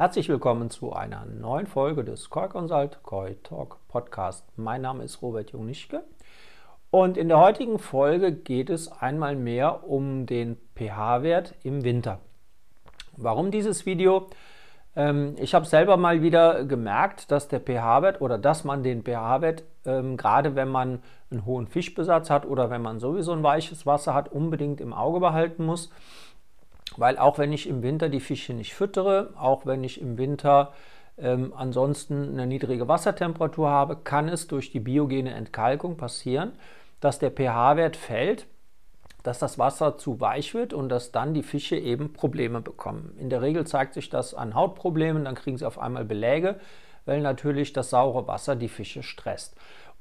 Herzlich willkommen zu einer neuen Folge des Koi Consult Koi Talk Podcast. Mein Name ist Robert Jungnischke und in der heutigen Folge geht es einmal mehr um den pH-Wert im Winter. Warum dieses Video? Ähm, ich habe selber mal wieder gemerkt, dass der pH-Wert oder dass man den pH-Wert, ähm, gerade wenn man einen hohen Fischbesatz hat oder wenn man sowieso ein weiches Wasser hat, unbedingt im Auge behalten muss. Weil auch wenn ich im Winter die Fische nicht füttere, auch wenn ich im Winter ähm, ansonsten eine niedrige Wassertemperatur habe, kann es durch die biogene Entkalkung passieren, dass der pH-Wert fällt, dass das Wasser zu weich wird und dass dann die Fische eben Probleme bekommen. In der Regel zeigt sich das an Hautproblemen, dann kriegen sie auf einmal Beläge, weil natürlich das saure Wasser die Fische stresst.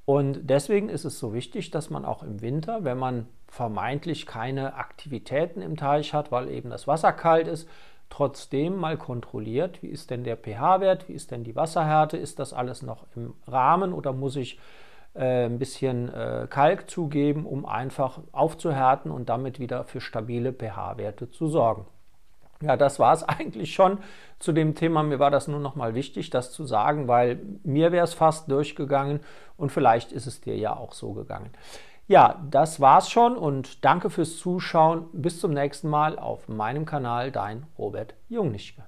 Und deswegen ist es so wichtig, dass man auch im Winter, wenn man vermeintlich keine Aktivitäten im Teich hat, weil eben das Wasser kalt ist, trotzdem mal kontrolliert, wie ist denn der pH-Wert, wie ist denn die Wasserhärte, ist das alles noch im Rahmen oder muss ich äh, ein bisschen äh, Kalk zugeben, um einfach aufzuhärten und damit wieder für stabile pH-Werte zu sorgen. Ja, das war es eigentlich schon zu dem Thema. Mir war das nur noch mal wichtig, das zu sagen, weil mir wäre es fast durchgegangen und vielleicht ist es dir ja auch so gegangen. Ja, das war's schon und danke fürs Zuschauen. Bis zum nächsten Mal auf meinem Kanal, dein Robert Jungnischke.